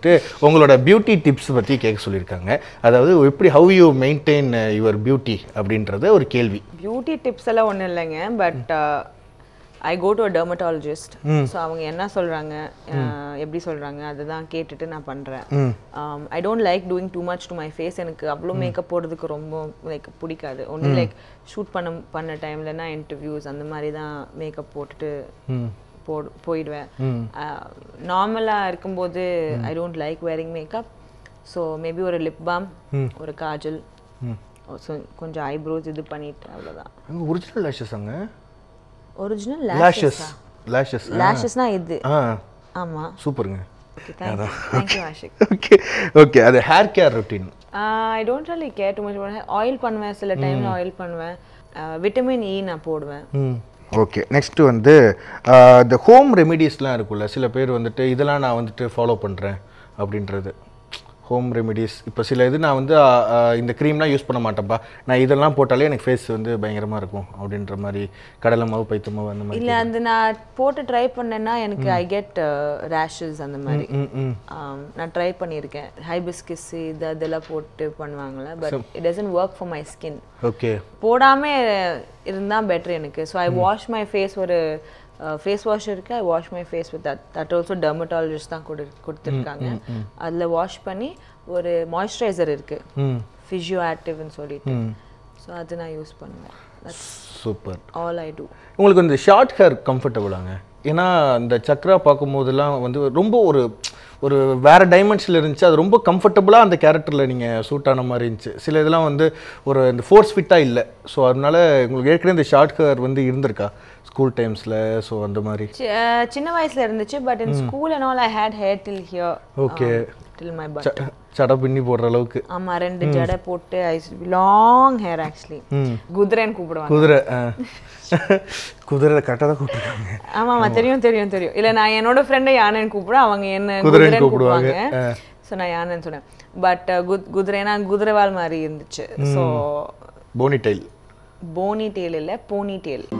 வந்துட்டு உங்களோட beauty tips பற்றி கேட்க சொல்லியிருக்காங்க அதாவது எப்படி how you maintain your beauty அப்படின்றத ஒரு கேள்வி பியூட்டி டிப்ஸ் எல்லாம் ஒன்றும் இல்லைங்க but I go to a dermatologist so அவங்க என்ன சொல்கிறாங்க uh, எப்படி சொல்கிறாங்க அதுதான் கேட்டுட்டு நான் பண்ணுறேன் I don't like doing too much to my face எனக்கு அவ்வளோ மேக்கப் போடுறதுக்கு ரொம்ப லைக் பிடிக்காது ஒன்லி லைக் ஷூட் பண்ண பண்ண டைம்லனா இன்டர்வியூஸ் அந்த மாதிரி தான் மேக்கப் போட்டுட்டு போ போயிடுவேன் நார்மலாக இருக்கும்போது I don't like wearing makeup so maybe ஒரு லிப் பாம் ஒரு காஜல் கொஞ்சம் ஐப்ரோஸ் இது பண்ணிட்டு அவ்வளோதான் ஒரிஜினல் லேஷஸ் அங்க ஒரிஜினல் லேஷஸ் லேஷஸ் லேஷஸ்னா இது ஆமா சூப்பருங்க ஓகே ஓகே அது hair care routine I don't really care too much oil பண்ணுவேன் சில டைம்ல ஆயில் பண்ணுவேன் விட்டமின் இ e நான் போடுவேன் ஓகே நெக்ஸ்ட்டு வந்து இந்த ஹோம் ரெமிடிஸ்லாம் இருக்குல்ல சில பேர் வந்துட்டு இதெல்லாம் நான் வந்துட்டு ஃபாலோ பண்ணுறேன் அப்படின்றது ஹோம் ரெமிடிஸ் இப்போ சில இது நான் வந்து இந்த க்ரீம்லாம் யூஸ் பண்ண மாட்டேன்ப்பா நான் இதெல்லாம் போட்டாலே எனக்கு ஃபேஸ் வந்து பயங்கரமாக இருக்கும் அப்படின்ற மாதிரி கடலை மாவு பைத்த மாவு அந்த மாதிரி இல்லை அந்த நான் போட்டு ட்ரை பண்ணேன்னா எனக்கு ஐ கெட் ரேஷஸ் அந்த மாதிரி நான் ட்ரை பண்ணியிருக்கேன் ஹைபிஸ்கிஸ் இது அதெல்லாம் போட்டு பண்ணுவாங்களே but it doesn't work for my skin okay போடாமல் இருந்தால் பெட்டர் எனக்கு so I wash my face ஒரு ஃபேஸ் வாஷ் இருக்குது I wash my face with that that also dermatologist தான் கொடு கொடுத்துருக்காங்க அதில் வாஷ் பண்ணி ஒரு மாய்ஸ்சரைசர் இருக்குது ஃபிஷியோ ஆக்டிவ்னு சொல்லிட்டு ஸோ அது நான் யூஸ் பண்ணுவேன் சூப்பர் ஆல் ஐ டூ உங்களுக்கு இந்த ஷார்ட் ஹேர் கம்ஃபர்டபுளாங்க ஏன்னா இந்த சக்ரா பார்க்கும்போதெல்லாம் வந்து ரொம்ப ஒரு ஒரு வேறு டைமென்ஷனில் இருந்துச்சு அது ரொம்ப கம்ஃபர்டபுளாக அந்த கேரக்டரில் நீங்கள் சூட் ஆன மாதிரி இருந்துச்சு சில இதெல்லாம் வந்து ஒரு இந்த ஃபோர்ஸ் ஃபிட்டாக இல்லை ஸோ அதனால் உங்களுக்கு ஏற்கனவே இந்த ஷார்ட் கவர் வந்து இருந்திருக்கா ஸ்கூல் டைம்ஸில் ஸோ அந்த மாதிரி சின்ன வயசில் இருந்துச்சு but in school and all I had hair till here okay till my but சடை பின்னி போடுற அளவுக்கு ஆமா ரெண்டு ஜடை போட்டு ஐஸ் லாங் ஹேர் ஆக்சுவலி குதிரைன்னு கூப்பிடுவாங்க குதிரை குதிரை கரெக்டாக தான் கூப்பிடுவாங்க ஆமாம் தெரியும் தெரியும் தெரியும் இல்லை நான் என்னோட ஃப்ரெண்டை யானைன்னு கூப்பிடுவேன் அவங்க என்ன குதிரைன்னு கூப்பிடுவாங்க ஸோ நான் யானைன்னு சொன்னேன் பட் குத் குதிரைனா குதிரைவால் மாதிரி இருந்துச்சு so ponytail ponytail இல்லை போனி டெயில்